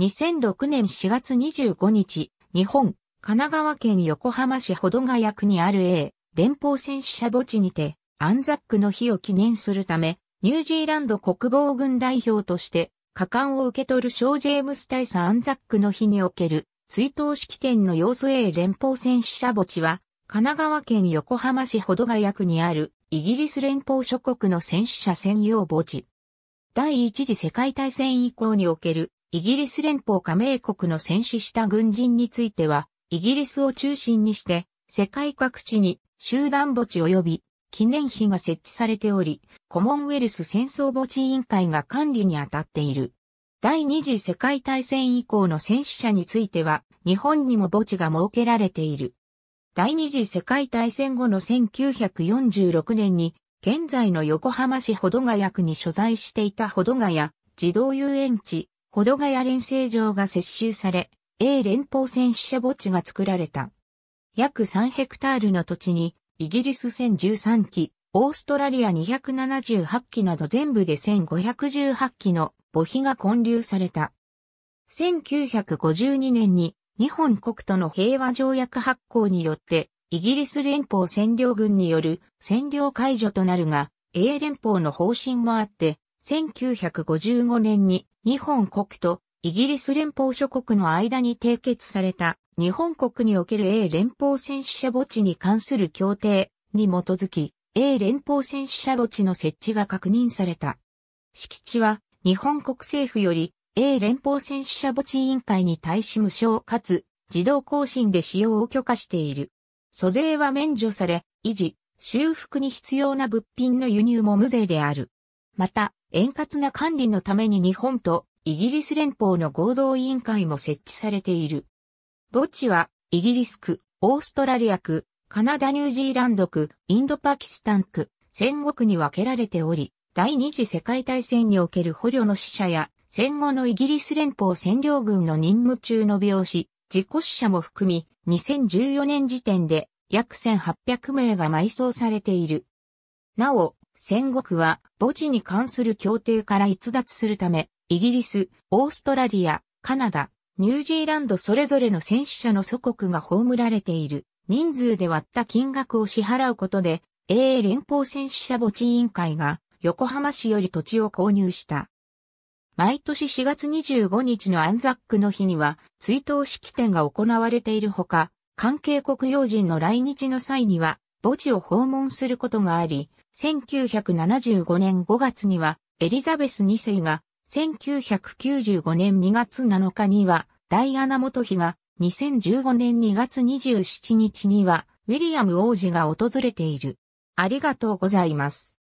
2006年4月25日、日本、神奈川県横浜市保土ヶ谷区にある A 連邦戦死者墓地にて、アンザックの日を記念するため、ニュージーランド国防軍代表として、果敢を受け取るショー・ジェームス大佐アンザックの日における追悼式典の様子 A 連邦戦死者墓地は、神奈川県横浜市保土ヶ谷区にあるイギリス連邦諸国の戦死者専用墓地。第一次世界大戦以降におけるイギリス連邦加盟国の戦死した軍人については、イギリスを中心にして、世界各地に集団墓地及び記念碑が設置されており、コモンウェルス戦争墓地委員会が管理に当たっている。第二次世界大戦以降の戦死者については、日本にも墓地が設けられている。第二次世界大戦後の1946年に、現在の横浜市保土ヶ谷区に所在していた保土ヶ谷児童遊園地ほどがや連成城が接収され、英連邦戦死者墓地が作られた。約3ヘクタールの土地に、イギリス1013機、オーストラリア278機など全部で1518機の墓碑が建立された。1952年に日本国との平和条約発行によって、イギリス連邦占領軍による占領解除となるが、英連邦の方針もあって、1955年に日本国とイギリス連邦諸国の間に締結された日本国における A 連邦戦死者墓地に関する協定に基づき A 連邦戦死者墓地の設置が確認された。敷地は日本国政府より A 連邦戦死者墓地委員会に対し無償かつ自動更新で使用を許可している。租税は免除され、維持、修復に必要な物品の輸入も無税である。また、円滑な管理のために日本とイギリス連邦の合同委員会も設置されている。墓地は、イギリス区、オーストラリア区、カナダニュージーランド区、インドパキスタン区、戦国に分けられており、第二次世界大戦における捕虜の死者や、戦後のイギリス連邦占領軍の任務中の病死、事故死者も含み、2014年時点で約1800名が埋葬されている。なお、戦国は墓地に関する協定から逸脱するため、イギリス、オーストラリア、カナダ、ニュージーランドそれぞれの戦死者の祖国が葬られている人数で割った金額を支払うことで、英連邦戦死者墓地委員会が横浜市より土地を購入した。毎年4月25日のアンザックの日には追悼式典が行われているほか、関係国要人の来日の際には墓地を訪問することがあり、1975年5月にはエリザベス2世が、1995年2月7日にはダイアナ元妃が、2015年2月27日にはウィリアム王子が訪れている。ありがとうございます。